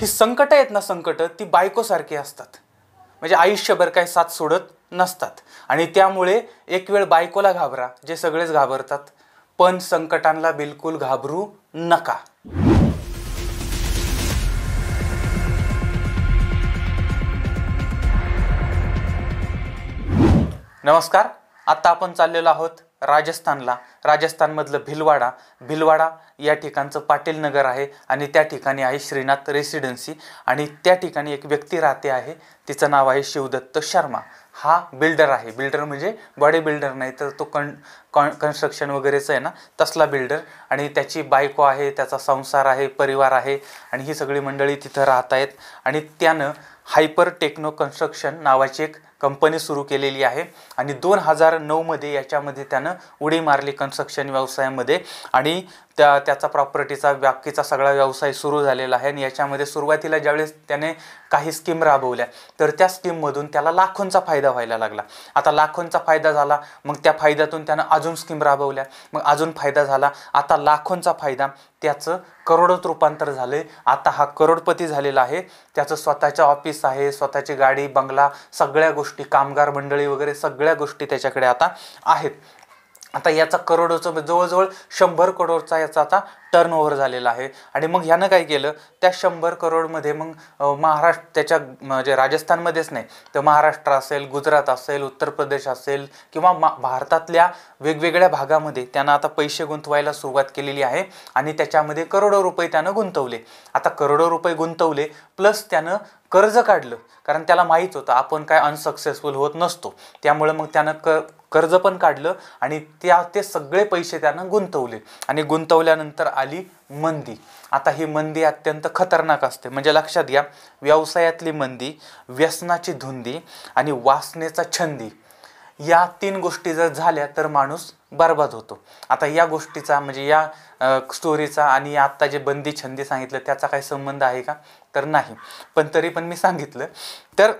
ही संकटं आहेत ना संकटं ती बायकोसारखी असतात म्हणजे आयुष्यभर काही साथ सोडत नसतात आणि त्यामुळे एक वेळ बायकोला घाबरा जे सगळेच घाबरतात पण संकटांना बिलकुल घाबरू नका नमस्कार आता आपण चाललेलो आहोत राजस्थानला राजस्थानमधलं भिलवाडा भिलवाडा या ठिकाणचं पाटील नगर आहे आणि त्या ठिकाणी आहे श्रीनाथ रेसिडेन्सी आणि त्या ठिकाणी एक व्यक्ती राहते आहे तिचं नाव आहे शिवदत्त शर्मा हा बिल्डर आहे बिल्डर म्हणजे बॉडी बिल्डर नाही तर तो कन कन्स्ट्रक्शन वगैरेचं आहे ना तसला बिल्डर आणि त्याची बायको आहे त्याचा संसार आहे परिवार आहे आणि ही सगळी मंडळी तिथं राहत आहेत आणि त्यानं हायपर टेक्नो कन्स्ट्रक्शन नावाची एक कंपनी सुरू केलेली आहे आणि दोन हजार नऊमध्ये याच्यामध्ये त्यानं उडी मारली कन्स्ट्रक्शन व्यवसायामध्ये आणि त्या त्याचा प्रॉपर्टीचा बाकीचा सगळा व्यवसाय सुरू झालेला आहे आणि याच्यामध्ये सुरुवातीला ज्यावेळेस त्याने काही स्कीम राबवल्या तर त्या स्कीममधून त्याला लाखोंचा फायदा व्हायला लागला आता लाखोंचा फायदा झाला मग त्या फायद्यातून त्यानं अजून स्कीम राबवल्या मग अजून फायदा झाला आता लाखोंचा फायदा त्याचं करोडोत रूपांतर झाले आता हा करोडपती झालेला आहे त्याचं स्वतःचं ऑफिस आहे स्वतःची गाडी बंगला सगळ्या गोष्टी कामगार मंडळी वगैरे सगळ्या गोष्टी त्याच्याकडे आता आहेत आता याचा करोडोचं म्हणजे जवळजवळ शंभर करोडचा याचा आता टर्न ओव्हर झालेला आहे आणि मग ह्यानं काय केलं त्या शंभर करोडमध्ये मग महाराष्ट्र त्याच्या म्हणजे राजस्थानमध्येच नाही तर महाराष्ट्र असेल गुजरात असेल उत्तर प्रदेश असेल किंवा मा भारतातल्या वेगवेगळ्या भागामध्ये त्यानं आता पैसे गुंतवायला सुरुवात केलेली आहे आणि त्याच्यामध्ये करोडो रुपये त्यानं गुंतवले आता करोडो रुपये गुंतवले प्लस त्यानं कर्ज काढलं कारण त्याला माहीत होतं आपण काय अनसक्सेसफुल होत नसतो त्यामुळे मग त्यानं क कर्ज पण काढलं आणि त्या ते सगळे पैसे त्यानं गुंतवले आणि गुंतवल्यानंतर आली मंदी आता ही मंदी अत्यंत खतरनाक असते म्हणजे लक्षात घ्या व्यवसायातली मंदी व्यसनाची धुंदी आणि वासनेचा छंदी या तीन गोष्टी जर झाल्या तर माणूस बर्बाद होतो आता या गोष्टीचा म्हणजे या स्टोरीचा आणि आत्ता जे बंदी छंदी सांगितलं त्याचा काही संबंध आहे का तर नाही पण तरी पण मी सांगितलं तर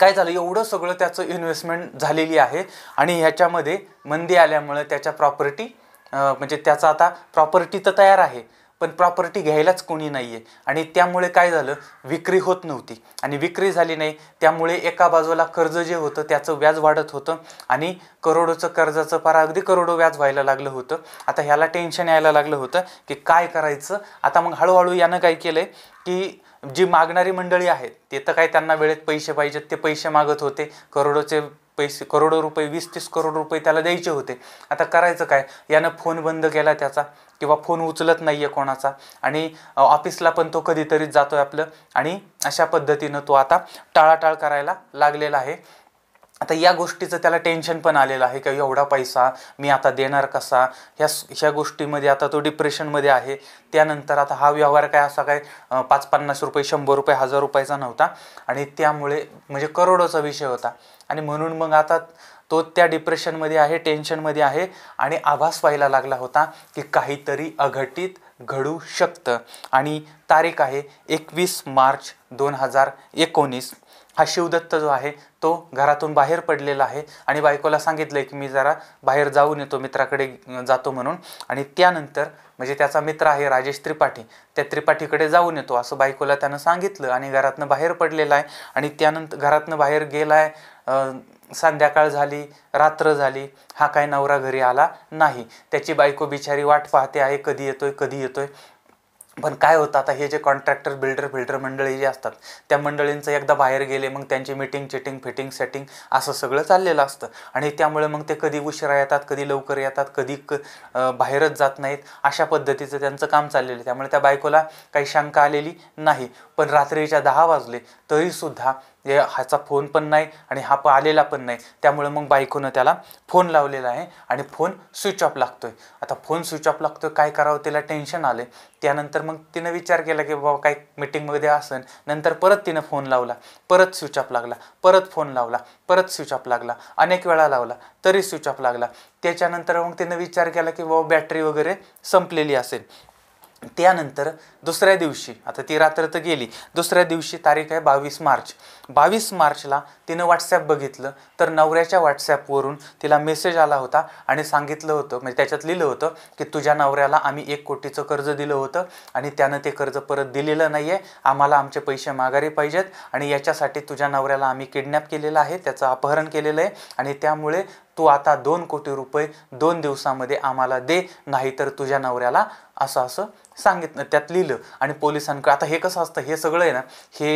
काय झालं एवढं सगळं त्याचं इन्व्हेस्टमेंट झालेली आहे आणि ह्याच्यामध्ये मंदी आल्यामुळे त्याच्या प्रॉपर्टी म्हणजे त्याचा आता प्रॉपर्टी तर तयार आहे पण प्रॉपर्टी घ्यायलाच कोणी नाही आहे आणि त्यामुळे काय झालं विक्री होत नव्हती आणि विक्री झाली नाही त्यामुळे एका बाजूला कर्ज जे होतं त्याचं व्याज वाढत होतं आणि करोडोचं कर्जाचं फार अगदी करोडो व्याज व्हायला लागलं होतं आता ह्याला टेन्शन यायला लागलं होतं की काय करायचं आता मग हळूहळू यानं काय केलं आहे की जी मागणारी मंडळी आहेत ते तर काय त्यांना वेळेत पैसे पाहिजेत ते पैसे मागत होते करोडोचे पैसे करोडो रुपये वीस तीस करोड रुपये त्याला द्यायचे होते आता करायचं काय यानं फोन बंद केला त्याचा किंवा फोन उचलत नाही आहे कोणाचा आणि ऑफिसला पण तो कधीतरीच जातो आहे आपलं आणि अशा पद्धतीनं तो आता टाळाटाळ करायला लागलेला आहे आता या गोष्टीचं त्याला टेन्शन पण आलेलं आहे की एवढा पैसा मी आता देणार कसा ह्या ह्या गोष्टीमध्ये आता तो डिप्रेशनमध्ये आहे त्यानंतर आता हा व्यवहार काय असा काय पाच पन्नास रुपये शंभर रुपये हजार रुपयाचा नव्हता आणि त्यामुळे म्हणजे करोडोचा विषय होता आणि म्हणून मग आता तो त्या डिप्रेशनमध्ये आहे टेन्शनमध्ये आहे आणि आभास व्हायला लागला होता की काहीतरी अघटित घडू शकतं आणि तारीख आहे एकवीस मार्च दोन हजार एकोणीस हा शिवदत्त जो आहे तो घरातून बाहेर पडलेला आहे आणि बायकोला सांगितलं आहे की मी जरा बाहेर जाऊन येतो मित्राकडे जातो म्हणून आणि त्यानंतर म्हणजे त्याचा मित्र आहे राजेश त्रिपाठी त्या त्रिपाठीकडे जाऊन येतो असं बायकोला त्यानं सांगितलं आणि घरातनं बाहेर पडलेला आहे आणि त्यानंतर घरातनं बाहेर गेला आहे संध्याकाळ झाली रात्र झाली हा काय नवरा घरी आला नाही त्याची बायको बिचारी वाट पाहते आहे कधी येतोय कधी येतोय पण काय होतं आता हे जे कॉन्ट्रॅक्टर बिल्डर फिल्डर मंडळी जे असतात त्या मंडळींचं एकदा बाहेर गेले मग त्यांची मिटिंग चिटिंग फिटिंग सेटिंग असं सगळं चाललेलं असतं आणि त्यामुळे मग ते कधी उशिरा येतात कधी लवकर येतात कधी क बाहेरच जात नाहीत अशा पद्धतीचं त्यांचं काम चाललेलं त्यामुळे त्या बायकोला काही शंका आलेली नाही पण रात्रीच्या दहा वाजले तरीसुद्धा हे ह्याचा फोन पण नाही आणि हा प आलेला पण नाही त्यामुळे मग बायकोनं त्याला फोन लावलेला आहे आणि फोन स्विच ऑफ लागतोय आता फोन स्विच ऑफ लागतोय काय करावं तिला टेन्शन आलं त्यानंतर मग तिनं विचार केला की बाबा काय मिटिंगमध्ये असेल नंतर परत तिनं फोन लावला परत स्विच ऑफ लागला परत फोन लावला परत स्विच ऑफ लागला अनेक वेळा लावला तरी स्विच ऑफ लागला त्याच्यानंतर मग तिनं विचार केला की बाबा बॅटरी वगैरे संपलेली असेल त्यानंतर दुसऱ्या दिवशी आता ती रात्र तर गेली दुसऱ्या दिवशी तारीख आहे बावीस मार्च बावीस मार्चला तिनं व्हॉट्सॲप बघितलं तर नवऱ्याच्या व्हॉट्सॲपवरून तिला मेसेज आला होता आणि सांगितलं होतं म्हणजे त्याच्यात लिहिलं होतं की तुझ्या नवऱ्याला आम्ही एक कोटीचं कर्ज दिलं होतं आणि त्यानं ते कर्ज परत दिलेलं नाही आहे आम्हाला आमचे पैसे माघारी पाहिजेत आणि याच्यासाठी तुझ्या नवऱ्याला आम्ही किडनॅप केलेलं आहे त्याचं अपहरण केलेलं आहे आणि त्यामुळे तू आता दोन कोटी रुपये दोन दिवसामध्ये आम्हाला दे नाहीतर तुझ्या नवऱ्याला असं असं सांगितलं त्यात लिहिलं आणि पोलिसांकडे आता हे कसं असतं हे सगळं आहे ना हे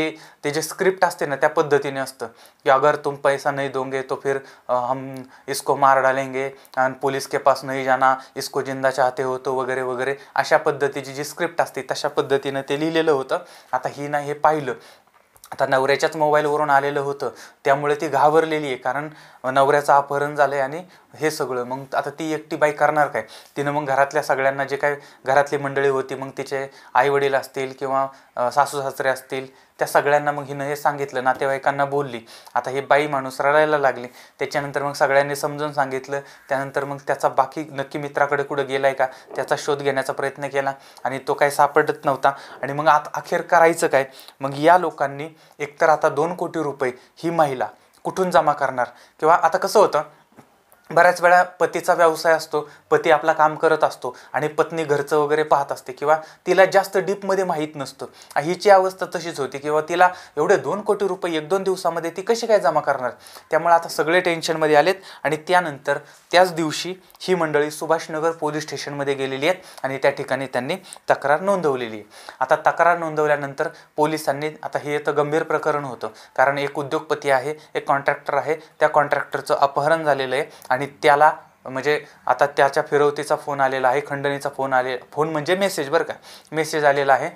ते जे स्क्रिप्ट असते ना त्या पद्धतीने असतं की अगर तुम पैसा नाही दोंगे तो फिर हम इसको मार डालेंगे आणि पोलीस के पास नाही जाना इसको जिंदा चाहते होतो वगैरे वगैरे अशा पद्धतीची जी स्क्रिप्ट असते तशा पद्धतीनं ते लिहिलेलं होतं आता ही नाही हे पाहिलं आता नवऱ्याच्याच मोबाईलवरून आलेलं होतं त्यामुळे ती घाबरलेली आहे कारण नवऱ्याचं अपहरण झालं आहे आणि हे सगळं मग आता ती एकटी बाई करणार काय तिनं मग घरातल्या सगळ्यांना जे काय घरातली मंडळी होती मग तिचे आईवडील असतील किंवा सासू सासरे असतील त्या सगळ्यांना मग हिनं हे सांगितलं नातेवाईकांना बोलली आता ही बाई माणूस रडायला लागली त्याच्यानंतर मग सगळ्यांनी समजून सांगितलं त्यानंतर मग त्याचा बाकी नक्की मित्राकडे कुठं गेला आहे का त्याचा शोध घेण्याचा प्रयत्न केला आणि तो काही सापडत नव्हता आणि मग आता अखेर करायचं काय मग या लोकांनी एकतर आता दोन कोटी रुपये ही महिला कुठून जमा करणार किंवा आता कसं होतं बऱ्याच वेळा पतीचा व्यवसाय असतो पती आपला काम करत असतो आणि पत्नी घरचं वगैरे पाहत असते किंवा तिला जास्त डीपमध्ये माहीत नसतं हिची अवस्था तशीच होती किंवा तिला एवढे दोन कोटी रुपये एक दोन दिवसामध्ये ती कशी काय जमा करणार त्यामुळे आता सगळे टेन्शनमध्ये आलेत आणि त्यानंतर त्याच दिवशी ही मंडळी सुभाषनगर पोलीस स्टेशनमध्ये गेलेली आहेत आणि त्या ठिकाणी त्यांनी तक्रार नोंदवलेली आहे आता तक्रार नोंदवल्यानंतर पोलिसांनी आता हे तर गंभीर प्रकरण होतं कारण एक उद्योगपती आहे एक कॉन्ट्रॅक्टर आहे त्या कॉन्ट्रॅक्टरचं अपहरण झालेलं आहे आणि आणि त्याला म्हणजे आता त्याच्या फिरवतीचा फोन आलेला आहे खंडणीचा फोन आले फोन म्हणजे मेसेज बरं का मेसेज आलेला आहे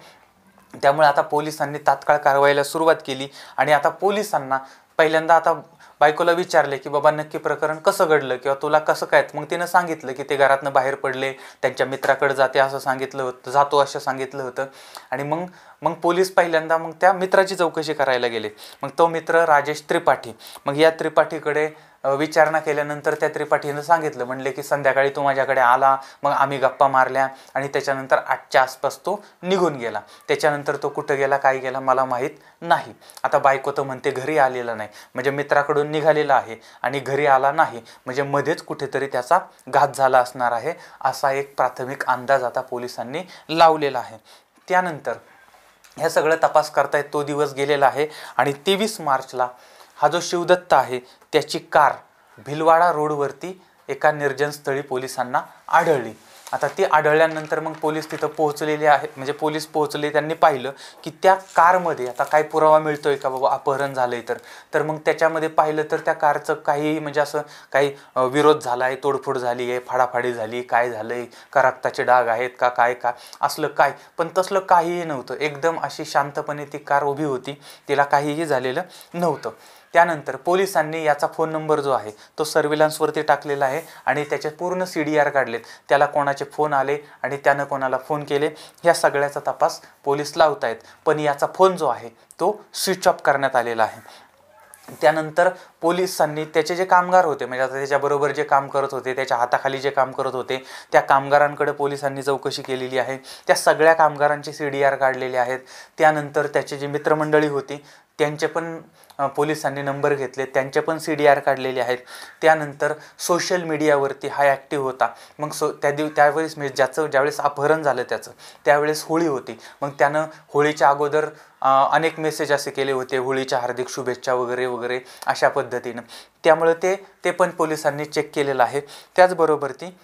त्यामुळे आता पोलिसांनी तात्काळ कारवाईला सुरुवात केली आणि आता पोलिसांना पहिल्यांदा आता बायकोला विचारले की बाबा नक्की प्रकरण कसं घडलं किंवा तुला कसं काय मग तिनं सांगितलं की ते घरातनं बाहेर पडले त्यांच्या मित्राकडे जाते असं सांगितलं होतं जातो असं सांगितलं होतं आणि मग मग पोलीस पहिल्यांदा मग त्या मित्राची चौकशी करायला गेले मग तो मित्र राजेश त्रिपाठी मग या त्रिपाठीकडे विचारणा केल्यानंतर त्या त्रिपाठीनं सांगितलं म्हणले की संध्याकाळी तो माझ्याकडे आला मग आम्ही गप्पा मारल्या आणि त्याच्यानंतर आठच्या आसपास तो निघून गेला त्याच्यानंतर तो कुठं गेला काय गेला मला माहीत नाही आता बायको तर म्हणते घरी आलेला नाही म्हणजे मित्राकडून निघालेला आहे आणि घरी आला नाही म्हणजे मध्येच कुठेतरी त्याचा घात झाला असणार आहे असा एक प्राथमिक अंदाज आता पोलिसांनी लावलेला आहे त्यानंतर ह्या सगळं तपास करतायत तो दिवस गेलेला आहे आणि तेवीस मार्चला हा जो शिवदत्त आहे त्याची कार भिलवाडा रोडवरती एका निर्जनस्थळी पोलिसांना आढळली आता ती आढळल्यानंतर मग पोलीस तिथं पोहोचलेले आहे म्हणजे पोलीस पोहोचले त्यांनी पाहिलं की त्या कारमध्ये आता काय पुरावा मिळतो आहे का बाबा अपहरण झालं आहे तर तर मग त्याच्यामध्ये पाहिलं तर त्या कारचं काही म्हणजे असं काही विरोध झाला आहे तोडफोड झाली आहे फाडाफाडी झाली काय झालं आहे का रक्ताचे डाग आहेत का काय का असलं काय पण तसलं काहीही नव्हतं एकदम अशी शांतपणे ती कार उभी होती तिला काहीही झालेलं नव्हतं त्यानंतर पोलिसांनी याचा फोन नंबर जो आहे तो सर्व्हिलन्सवरती टाकलेला आहे आणि त्याचे पूर्ण सी डी आर काढलेत त्याला कोणाचे फोन आले आणि त्यानं कोणाला फोन केले या सगळ्याचा तपास पोलीस लावत पण याचा फोन जो आहे तो स्विच ऑफ करण्यात आलेला आहे त्यानंतर पोलिसांनी त्याचे जे कामगार होते म्हणजे आता त्याच्याबरोबर जे काम करत होते त्याच्या हाताखाली जे काम करत होते त्या कामगारांकडे पोलिसांनी चौकशी केलेली आहे त्या सगळ्या कामगारांचे सी डी आर काढलेले आहेत त्यानंतर त्याचे जी मित्रमंडळी होती त्यांचे पण पोलिसांनी नंबर घेतले त्यांचे पण सी डी आर काढलेले आहेत त्यानंतर सोशल मीडियावरती हा ॲक्टिव्ह होता मग सो त्या दिव त्यावेळेस म्हणजे ज्याचं ज्यावेळेस अपहरण झालं त्याचं त्यावेळेस होळी होती मग त्यानं होळीच्या अगोदर अनेक मेसेज असे केले होते होळीच्या हार्दिक शुभेच्छा वगैरे वगैरे अशा पद्धतीनं त्यामुळं ते ते पण पोलिसांनी चेक केलेलं आहे त्याचबरोबर ती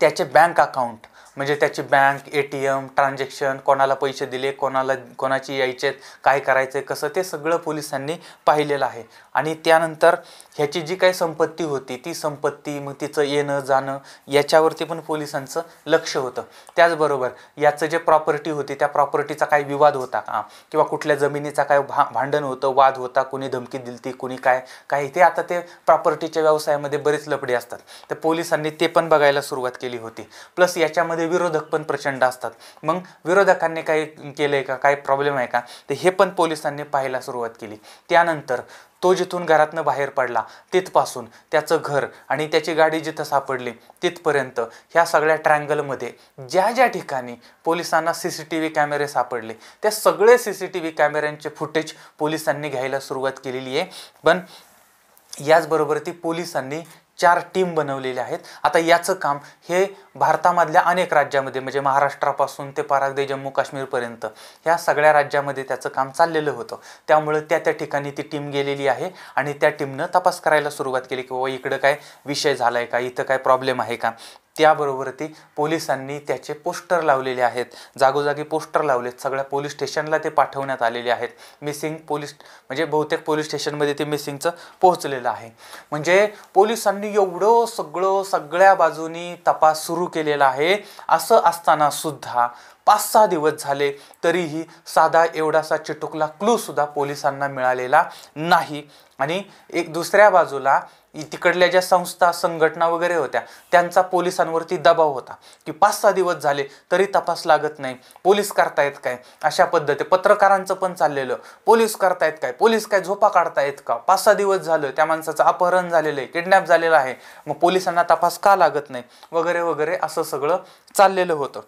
त्याचे बँक अकाउंट म्हणजे त्याची bank A T M transaction कोणाला पैसे दिले कोणाला कोणाची यायचे आहेत काय करायचं आहे कसं ते सगळं पोलिसांनी पाहिलेलं आहे आणि त्यानंतर ह्याची जी काही संपत्ती होती ती संपत्ती मग तिचं येणं जाणं याच्यावरती पण पोलिसांचं लक्ष होतं त्याचबरोबर याचं जे प्रॉपर्टी होती त्या प्रॉपर्टीचा काही विवाद होता का किंवा कुठल्या जमिनीचा काय भा भांडण होतं वाद होता कुणी धमकी दिलती कुणी काय काही ते आता ते प्रॉपर्टीच्या व्यवसायामध्ये बरेच लपडे असतात तर पोलिसांनी ते पण बघायला सुरुवात केली होती प्लस याच्यामध्ये विरोधक पण प्रचंड असतात मग विरोधकांनी काही केलं आहे का काही प्रॉब्लेम आहे का ते हे पण पोलिसांनी पाहायला सुरुवात केली त्यानंतर तो जिथून घरातनं बाहेर पडला तिथपासून त्याचं घर आणि त्याची गाडी जिथं सापडली तिथपर्यंत ह्या सगळ्या ट्रँगलमध्ये ज्या ज्या ठिकाणी पोलिसांना सी सी टी व्ही कॅमेरे सापडले त्या सगळे सी सी टी व्ही कॅमेऱ्यांचे फुटेज पोलिसांनी घ्यायला सुरुवात केलेली आहे पण याचबरोबर ती पोलिसांनी चार टीम बनवलेल्या आहेत आता याचं काम हे भारतामधल्या अनेक राज्यामध्ये म्हणजे महाराष्ट्रापासून ते पारागदे जम्मू काश्मीरपर्यंत ह्या सगळ्या राज्यामध्ये त्याचं काम चाललेलं होतं त्यामुळे त्या त्या ठिकाणी ती टीम गेलेली आहे आणि त्या टीमनं तपास करायला सुरुवात केली की बाबा इकडं काय विषय झाला आहे का इथं काय प्रॉब्लेम आहे का त्याबरोबर ती पोलिसांनी त्याचे पोस्टर लावलेले आहेत जागोजागी पोस्टर लावलेत सगळ्या पोलीस स्टेशनला ते पाठवण्यात आलेले आहेत मिसिंग पोलीस म्हणजे बहुतेक पोलीस स्टेशनमध्ये ते मिसिंगचं पोहोचलेलं आहे म्हणजे पोलिसांनी एवढं सगळं सगळ्या बाजूनी तपास सुरू केलेला आहे असं असताना सुद्धा पाच सहा दिवस झाले तरीही साधा एवढासा चिटुकला क्लू सुद्धा पोलिसांना मिळालेला नाही आणि एक दुसऱ्या बाजूला तिकडल्या ज्या संस्था संघटना वगैरे होत्या त्यांचा पोलिसांवरती दबाव होता की पाच सहा दिवस झाले तरी तपास लागत नाही पोलीस करतायत काय अशा पद्धती पत्रकारांचं पण चाललेलं पोलीस करतायत काय पोलीस काय झोपा काढतायत का पाच सहा दिवस झालं त्या माणसाचं अपहरण झालेलं आहे किडनॅप झालेलं आहे मग पोलिसांना तपास का लागत नाही वगैरे वगैरे असं सगळं चाललेलं होतं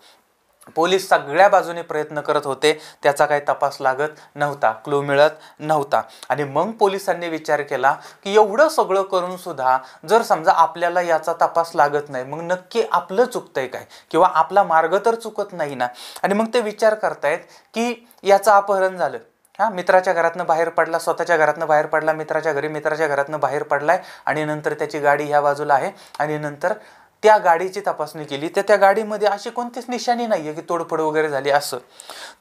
पोलीस सगळ्या बाजूने प्रयत्न करत होते त्याचा काही तपास लागत नव्हता क्लू मिळत नव्हता आणि मग पोलिसांनी विचार केला की एवढं सगळं करून सुद्धा जर समजा आपल्याला याचा तपास लागत नाही मग नक्की आपलं चुकतंय काय किंवा आपला मार्ग तर चुकत नाही ना आणि मग ते विचार करतायत की याचं अपहरण झालं हा मित्राच्या घरातनं बाहेर पडला स्वतःच्या घरातनं बाहेर पडला मित्राच्या घरी मित्राच्या घरातनं बाहेर पडलाय आणि नंतर त्याची गाडी ह्या बाजूला आहे आणि नंतर त्या गाडीची तपासणी केली तर त्या गाडीमध्ये अशी कोणतीच निशाणी नाही आहे की तोडफोड वगैरे झाली असं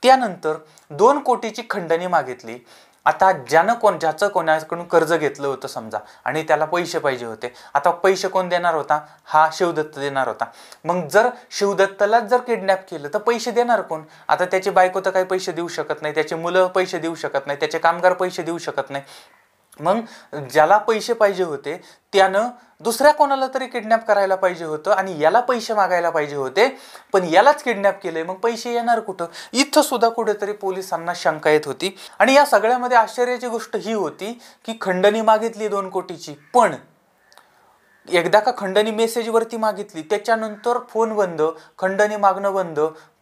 त्यानंतर दोन कोटीची खंडणी मागितली आता ज्यानं कोण ज्याचं कोणाकडून कर्ज घेतलं होतं समजा आणि त्याला पैसे पाहिजे होते आता पैसे कोण देणार होता हा शिवदत्त देणार होता मग जर शिवदत्तलाच जर किडनॅप केलं तर पैसे देणार कोण आता त्याची बायको तर काही पैसे देऊ शकत नाही त्याचे मुलं पैसे देऊ शकत नाही त्याचे कामगार पैसे देऊ शकत नाही मग ज्याला पैसे पाहिजे होते त्यानं दुसऱ्या कोणाला तरी किडनॅप करायला पाहिजे होतं आणि याला पैसे मागायला पाहिजे होते पण यालाच किडनॅप केलंय मग पैसे येणार कुठं इथं सुद्धा कुठेतरी पोलिसांना शंका येत होती आणि या सगळ्यामध्ये आश्चर्याची गोष्ट ही होती की खंडणी मागितली दोन कोटीची पण एकदा का खंडणी मेसेजवरती मागितली त्याच्यानंतर फोन बंद खंडणी मागणं बंद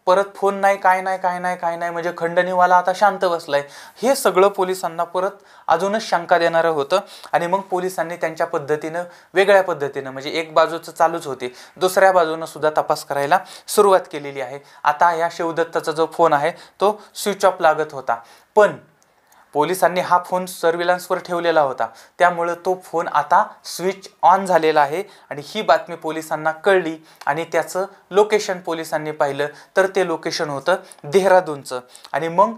परत फोन नाही काय नाही काय नाही काय नाही म्हणजे खंडणीवाला आता शांत बसलाय हे सगळं पोलिसांना परत अजूनच शंका देणारं होतं आणि मग पोलिसांनी त्यांच्या पद्धतीनं वेगळ्या पद्धतीनं म्हणजे एक बाजूचं चालूच होती दुसऱ्या बाजूनं सुद्धा तपास करायला सुरुवात केलेली आहे आता या शिवदत्ताचा जो फोन आहे तो स्विच ऑफ लागत होता पण पोलिसांनी हा फोन सर्व्हिलन्सवर ठेवलेला होता त्यामुळं तो फोन आता स्विच ऑन झालेला आहे आणि ही बातमी पोलिसांना कळली आणि त्याचं लोकेशन पोलिसांनी पाहिलं तर ते लोकेशन होतं देहरादूनचं आणि मग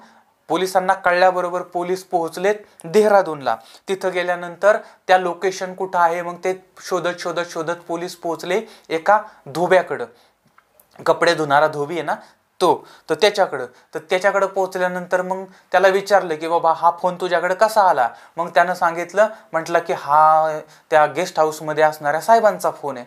पोलिसांना कळल्याबरोबर पोलीस पोहोचलेत देहरादूनला तिथं गेल्यानंतर त्या लोकेशन कुठं आहे मग ते शोधत शोधत शोधत पोलीस पोहोचले एका धोब्याकडं कपडे धुणारा धोबी आहे ना तो तर त्याच्याकडं तर त्याच्याकडं पोहोचल्यानंतर मग त्याला विचारलं की बाबा हा फोन तुझ्याकडे कसा आला मग त्यानं सांगितलं म्हटलं की हा त्या गेस्ट हाऊसमध्ये असणाऱ्या साहेबांचा फोन आहे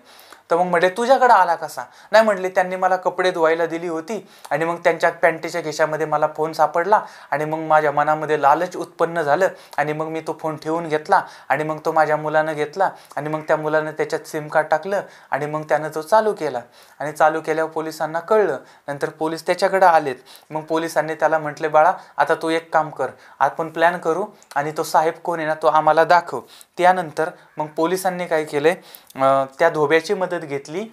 तर मग म्हटले तुझ्याकडं आला कसा नाही म्हटले त्यांनी मला कपडे धुवायला दिली होती आणि मग त्यांच्या पॅन्टीच्या घेशामध्ये मला फोन सापडला आणि मग माझ्या मनामध्ये लालच उत्पन्न झालं आणि मग मी तो फोन ठेवून घेतला आणि मग तो माझ्या मुलानं घेतला आणि मग त्या मुलानं त्याच्यात सिम कार्ड टाकलं आणि मग त्यानं तो चालू केला आणि चालू केल्यावर पोलिसांना कळलं नंतर पोलीस त्याच्याकडे आलेत मग पोलिसांनी त्याला म्हटले बाळा आता तू एक काम कर आपण प्लॅन करू आणि तो साहेब कोण आहे ना तो आम्हाला दाखव त्यानंतर मग पोलिसांनी काय केलं आहे त्या धोब्याची मदत घेतली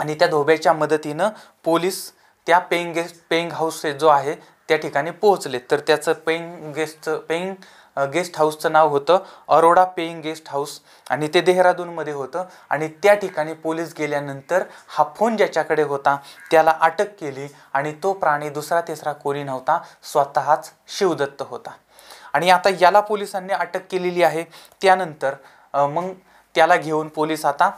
आणि त्या धोब्याच्या मदतीनं पोलीस त्या पेईंग गेस्ट पेईंग हाऊस जो आहे त्या ठिकाणी पोहोचले तर त्याचं पेईंग गेस्टचं पेईंग गेस्ट हाऊसचं नाव होतं अरोडा पेईंग गेस्ट हाऊस आणि ते देहरादूनमध्ये होतं आणि त्या ठिकाणी पोलीस गेल्यानंतर हा फोन ज्याच्याकडे होता त्याला अटक केली आणि तो प्राणी दुसरा तिसरा कोणी नव्हता स्वतःच शिवदत्त होता आणि आता याला पोलिसांनी अटक केलेली आहे त्यानंतर मग त्याला घेऊन पोलीस आता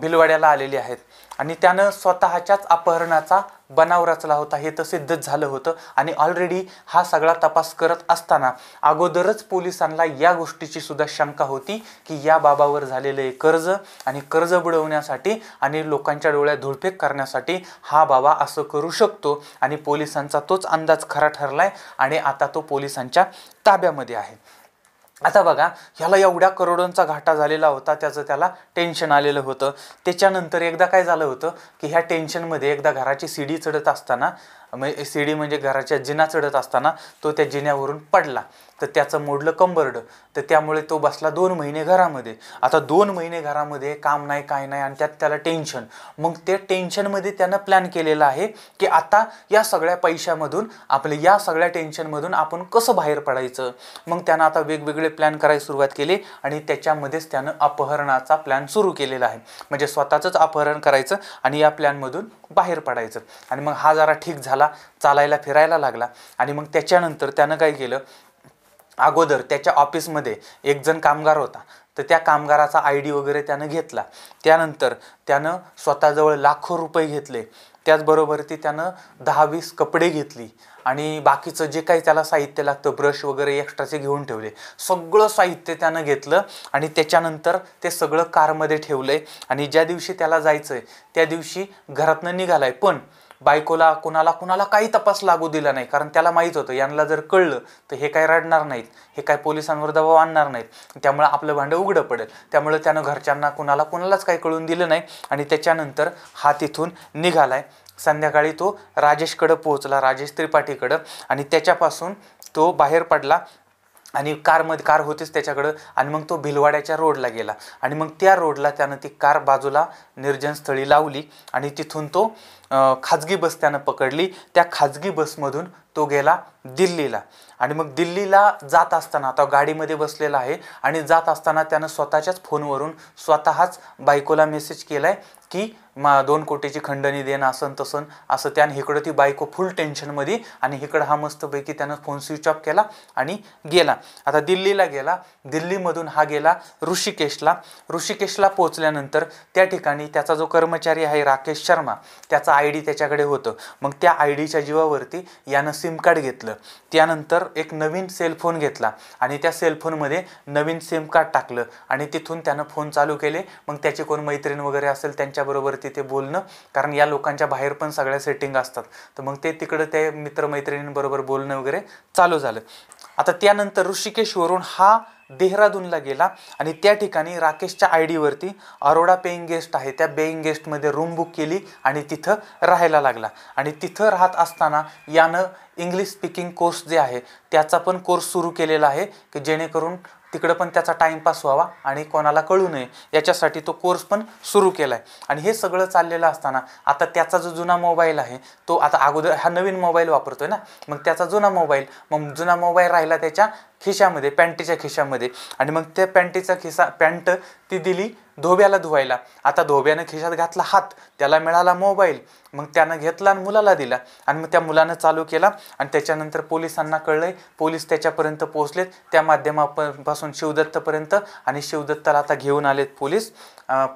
भिलवाड्याला आलेले आहेत आणि त्यानं स्वतःच्याच अपहरणाचा बनाव रचला होता हे तर सिद्धच झालं होतं आणि ऑलरेडी हा सगळा तपास करत असताना अगोदरच पोलिसांना या गोष्टीची सुद्धा शंका होती की या बाबावर झालेलं कर्ज आणि कर्ज बुडवण्यासाठी आणि लोकांच्या डोळ्यात धुळफेक करण्यासाठी हा बाबा असं करू शकतो आणि पोलिसांचा तोच अंदाज खरा ठरलाय आणि आता तो पोलिसांच्या ताब्यामध्ये आहे आता बघा ह्याला एवढ्या करोडोंचा घाटा झालेला होता त्याचं त्याला टेन्शन आलेलं होतं त्याच्यानंतर एकदा काय झालं होतं की ह्या टेन्शनमध्ये एकदा घराची सीडी चढत असताना म्हणजे सीडी म्हणजे घराच्या जिना चढत असताना तो त्या जिन्यावरून पडला तर त्याचं मोडलं कंबरड तर त्यामुळे तो बसला दोन महिने घरामध्ये आता दोन महिने घरामध्ये काम नाही काय नाही आणि त्यात त्याला टेन्शन मग ते टेन्शनमध्ये त्यानं प्लॅन केलेला आहे की आता या सगळ्या पैशामधून आपले या सगळ्या टेन्शनमधून आपण कसं बाहेर पडायचं मग त्यानं आता वेगवेगळे प्लॅन करायला सुरुवात केली आणि त्याच्यामध्येच त्यानं अपहरणाचा प्लॅन सुरू केलेला आहे म्हणजे स्वतःचंच अपहरण करायचं आणि या प्लॅनमधून बाहेर पडायचं आणि मग हा जरा ठीक झाला चालायला फिरायला लागला आणि मग त्याच्यानंतर त्यानं काय केलं अगोदर त्याच्या ऑफिसमध्ये एकजण कामगार होता तर त्या कामगाराचा आय डी वगैरे त्यानं घेतला त्यानंतर त्यानं स्वतःजवळ लाखो रुपये घेतले त्याचबरोबर ती त्यानं दहा वीस कपडे घेतली आणि बाकीचं जे काही त्याला साहित्य लागतं ब्रश वगैरे एक्स्ट्राचे घेऊन ठेवले सगळं साहित्य त्यानं घेतलं आणि त्याच्यानंतर ते सगळं कारमध्ये ठेवलं आहे आणि ज्या दिवशी त्याला जायचं आहे त्या दिवशी घरातनं निघालं आहे पण बायकोला कुणाला कुणाला काही तपास लागू दिला नाही कारण त्याला माहीत होतं यांना जर कळलं तर हे काय रडणार नाहीत हे काय पोलिसांवर दबाव आणणार नाहीत त्यामुळे आपलं भांडं उघडं पडेल त्यामुळे त्यानं घरच्यांना कुणाला कुणालाच काही कळून दिलं नाही आणि त्याच्यानंतर हा तिथून निघालाय संध्याकाळी तो राजेशकडं पोहोचला राजेश त्रिपाठीकडं आणि त्याच्यापासून तो बाहेर पडला आणि कारमध्ये कार होतीच त्याच्याकडं आणि मग तो भिलवाड्याच्या रोडला गेला आणि मग त्या रोडला त्यानं ती कार बाजूला निर्जनस्थळी लावली आणि तिथून तो खाजगी बस त्यानं पकडली त्या खाजगी बसमधून तो गेला दिल्लीला आणि मग दिल्लीला जात असताना आता गाडीमध्ये बसलेला आहे आणि जात असताना त्यानं स्वतःच्याच फोनवरून स्वतःच बायकोला मेसेज केला आहे की मा दोन कोटीची खंडणी देणं असं तसं असं त्यानं इकडं ती बायको फुल टेन्शनमध्ये आणि इकडं हा मस्तपैकी त्यानं फोन स्विच ऑफ केला आणि गेला आता दिल्लीला गेला दिल्लीमधून हा गेला ऋषिकेशला ऋषिकेशला पोचल्यानंतर त्या ठिकाणी त्याचा जो कर्मचारी आहे राकेश शर्मा त्याचा आय डी त्याच्याकडे होतं मग त्या आय डीच्या जीवावरती यानं सिम कार्ड घेतलं त्यानंतर एक नवीन सेलफोन घेतला आणि त्या सेलफोनमध्ये नवीन सिम कार्ड टाकलं आणि तिथून त्यानं फोन चालू केले मग त्याचे कोण मैत्रीण वगैरे असेल त्यांच्याबरोबर तिथे बोलणं कारण या लोकांच्या बाहेर पण सगळ्या सेटिंग असतात तर मग ते तिकडं ते मित्रमैत्रिणींबरोबर बोलणं वगैरे चालू झालं आता त्यानंतर ऋषिकेशवरून हा देहरादूनला गेला आणि त्या ठिकाणी राकेशच्या आय डीवरती अरोडा पेईंग गेस्ट आहे त्या पेईंग गेस्टमध्ये रूम बुक केली आणि तिथं राहायला लागला आणि तिथं राहत असताना यानं इंग्लिश स्पीकिंग कोर्स जे आहे त्याचा पण कोर्स सुरू केलेला आहे की जेणेकरून तिकडं पण त्याचा टाईमपास व्हावा आणि कोणाला कळू नये याच्यासाठी तो कोर्स पण सुरू केला आहे आणि हे सगळं चाललेलं असताना आता त्याचा जो जुना मोबाईल आहे तो आता अगोदर हा नवीन मोबाईल वापरतो आहे ना मग त्याचा जुना मोबाईल मग जुना मोबाईल राहिला त्याच्या खिशामध्ये पॅन्टीच्या खिशामध्ये आणि मग त्या पॅन्टीचा खिसा पॅन्ट ती दिली धोब्याला धुवायला आता धोब्यानं खिशात घातला हात त्याला मिळाला मोबाईल मग त्यानं घेतला आणि मुलाला दिला आणि मग त्या मुलानं चालू केला आणि त्याच्यानंतर पोलिसांना कळलं पोलीस त्याच्यापर्यंत पोहोचलेत त्या माध्यमापासून शिवदत्तपर्यंत आणि शिवदत्ताला आता घेऊन आलेत पोलीस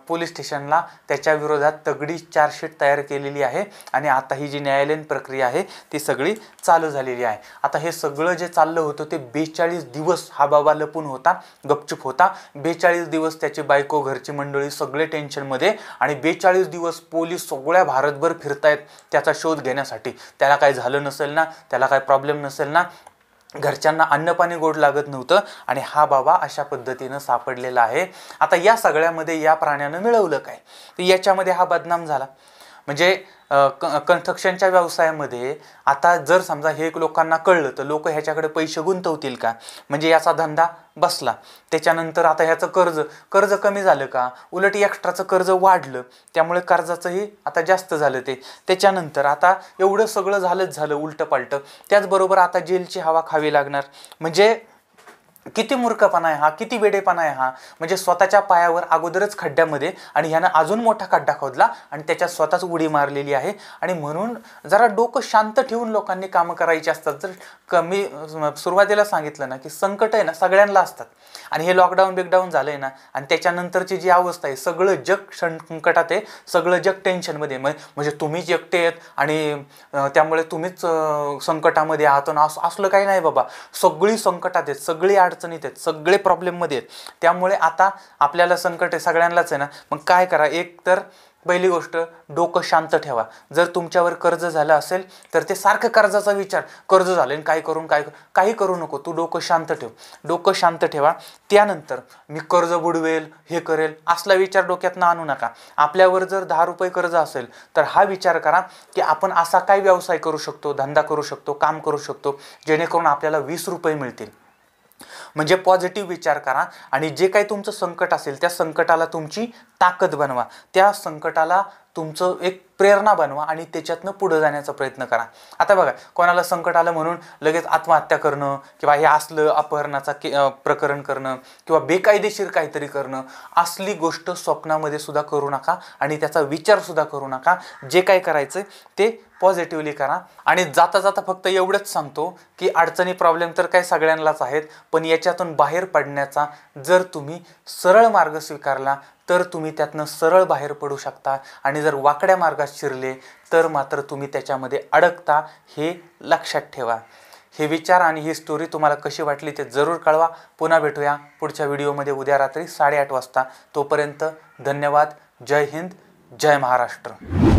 पोलीस स्टेशनला त्याच्या विरोधात तगडी चार्जशीट तयार केलेली आहे आणि आता ही जी न्यायालयीन प्रक्रिया आहे ती सगळी चालू झालेली आहे आता हे सगळं जे चाललं होतं ते बेचाळीस दिवस हा बाबा लपून होता गपचूप होता बेचाळीस दिवस त्याची बायको घरची मंडळी सगळे टेन्शनमध्ये आणि बेचाळीस दिवस पोलीस सगळ्या भारतभर फिरतायत त्याचा शोध घेण्यासाठी त्याला काय झालं नसेल ना त्याला काय प्रॉब्लेम नसेल ना घरच्यांना अन्नपाणी गोड लागत नव्हतं आणि हा बाबा अशा पद्धतीनं सापडलेला आहे आता या सगळ्यामध्ये या प्राण्यानं मिळवलं काय तर याच्यामध्ये हा बदनाम झाला म्हणजे क कन्स्ट्रक्शनच्या व्यवसायामध्ये आता जर समजा हे लोकांना कळलं तर लोक ह्याच्याकडे पैसे गुंतवतील का म्हणजे याचा धंदा बसला त्याच्यानंतर आता ह्याचं कर्ज कर्ज कमी झालं का उलट एक्स्ट्राचं कर्ज वाढलं त्यामुळे कर्जाचंही आता जास्त झालं ते त्याच्यानंतर आता एवढं सगळं झालंच झालं उलटं पालटं त्याचबरोबर आता जेलची हवा खावी लागणार म्हणजे किती मूर्खपणा आहे हा किती वेडेपणा आहे हा म्हणजे स्वतःच्या पायावर अगोदरच खड्ड्यामध्ये आणि ह्यानं अजून मोठा खड्डा खोदला आणि त्याच्यात स्वतःच उडी मारलेली आहे आणि म्हणून जरा डोकं शांत ठेवून लोकांनी कामं करायची असतात जर कमी सुरुवातीला सांगितलं ना की संकट आहे ना सगळ्यांना असतात आणि हे लॉकडाऊन बिकडाऊन झालं आहे ना आणि त्याच्यानंतरची जी अवस्था आहे सगळं जग संकटात आहे सगळं जग टेन्शनमध्ये म्हणजे तुम्हीच एकटे आहेत आणि त्यामुळे तुम्हीच संकटामध्ये आहात असं असलं काही नाही बाबा सगळी संकटात आहेत सगळी आड अडचणीत आहेत सगळे प्रॉब्लेममध्ये आहेत त्यामुळे आता आपल्याला संकट आहे सगळ्यांनाच आहे ना मग काय करा एक तर पहिली गोष्ट डोकं शांत ठेवा जर तुमच्यावर कर्ज झालं असेल तर ते सारखं कर्जाचा विचार कर्ज झालं काय करून काय काही करू नको तू डोकं शांत ठेव डोकं शांत ठेवा त्यानंतर मी कर्ज बुडवेल हे करेल असला विचार डोक्यात ना आणू नका आपल्यावर जर दहा रुपये कर्ज असेल तर हा विचार करा की आपण असा काय व्यवसाय करू शकतो धंदा करू शकतो काम करू शकतो जेणेकरून आपल्याला वीस रुपये मिळतील म्हणजे पॉझिटिव्ह विचार करा आणि जे काही तुमचं संकट असेल त्या संकटाला तुमची ताकद बनवा त्या संकटाला तुमचं एक प्रेरणा बनवा आणि त्याच्यातनं पुढं जाण्याचा प्रयत्न करा आता बघा कोणाला संकट आलं म्हणून लगेच आत्महत्या करणं किंवा हे असलं अपहरणाचा के प्रकरण करणं किंवा बेकायदेशीर काहीतरी करणं असली गोष्ट स्वप्नामध्ये सुद्धा करू नका आणि त्याचा विचारसुद्धा करू नका जे काय करायचं ते पॉझिटिव्हली करा आणि जाता जाता फक्त एवढंच सांगतो की अडचणी प्रॉब्लेम तर काय सगळ्यांनाच आहेत पण याच्यातून बाहेर पडण्याचा जर तुम्ही सरळ मार्ग स्वीकारला तर तुम्ही त्यातनं सरळ बाहेर पडू शकता आणि जर वाकड्या मार्गात शिरले तर मात्र तुम्ही त्याच्यामध्ये अडकता हे लक्षात ठेवा हे विचार आणि ही स्टोरी तुम्हाला कशी वाटली ते जरूर कळवा पुन्हा भेटूया पुढच्या व्हिडिओमध्ये उद्या रात्री साडेआठ वाजता तोपर्यंत धन्यवाद जय हिंद जय महाराष्ट्र